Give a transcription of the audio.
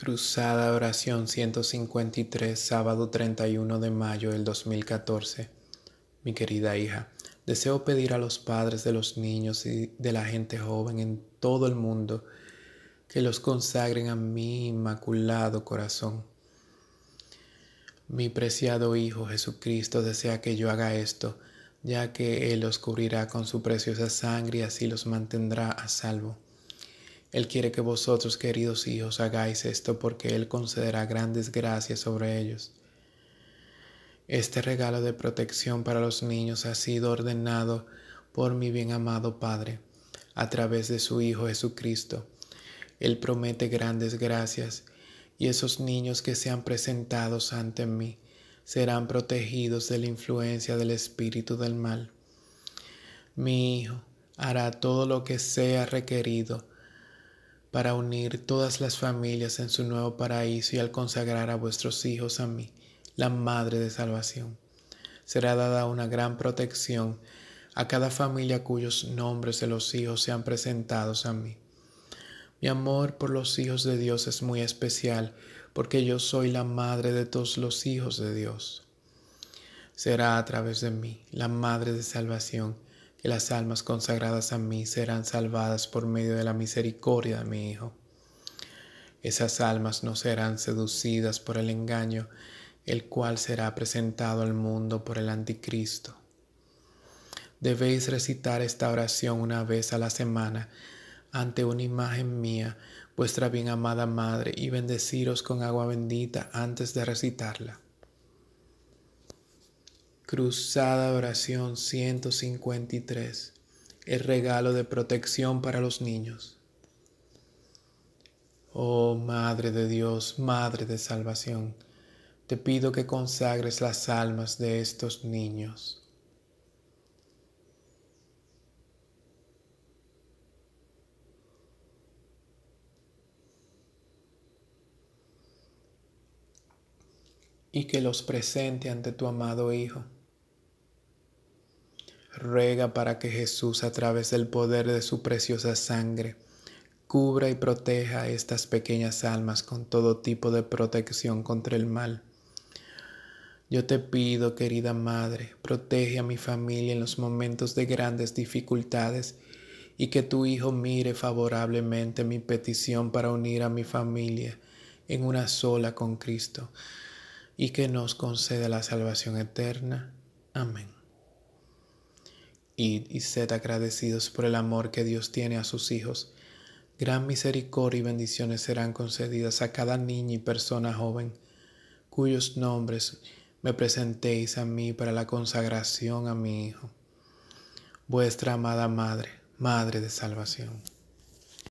Cruzada Oración 153, sábado 31 de mayo del 2014. Mi querida hija, deseo pedir a los padres de los niños y de la gente joven en todo el mundo que los consagren a mi inmaculado corazón. Mi preciado Hijo Jesucristo desea que yo haga esto, ya que Él los cubrirá con su preciosa sangre y así los mantendrá a salvo. Él quiere que vosotros, queridos hijos, hagáis esto porque Él concederá grandes gracias sobre ellos. Este regalo de protección para los niños ha sido ordenado por mi bien amado Padre a través de su Hijo Jesucristo. Él promete grandes gracias y esos niños que sean presentados ante mí serán protegidos de la influencia del espíritu del mal. Mi Hijo hará todo lo que sea requerido para unir todas las familias en su nuevo paraíso y al consagrar a vuestros hijos a mí, la Madre de Salvación. Será dada una gran protección a cada familia cuyos nombres de los hijos sean presentados a mí. Mi amor por los hijos de Dios es muy especial porque yo soy la madre de todos los hijos de Dios. Será a través de mí la madre de salvación las almas consagradas a mí serán salvadas por medio de la misericordia de mi Hijo. Esas almas no serán seducidas por el engaño, el cual será presentado al mundo por el anticristo. Debéis recitar esta oración una vez a la semana ante una imagen mía, vuestra bien amada Madre, y bendeciros con agua bendita antes de recitarla. Cruzada Oración 153. El regalo de protección para los niños. Oh Madre de Dios, Madre de Salvación, te pido que consagres las almas de estos niños. y que los presente ante tu amado Hijo ruega para que Jesús, a través del poder de su preciosa sangre, cubra y proteja a estas pequeñas almas con todo tipo de protección contra el mal. Yo te pido, querida Madre, protege a mi familia en los momentos de grandes dificultades y que tu Hijo mire favorablemente mi petición para unir a mi familia en una sola con Cristo y que nos conceda la salvación eterna. Amén y sed agradecidos por el amor que Dios tiene a sus hijos. Gran misericordia y bendiciones serán concedidas a cada niña y persona joven, cuyos nombres me presentéis a mí para la consagración a mi Hijo, vuestra amada Madre, Madre de Salvación.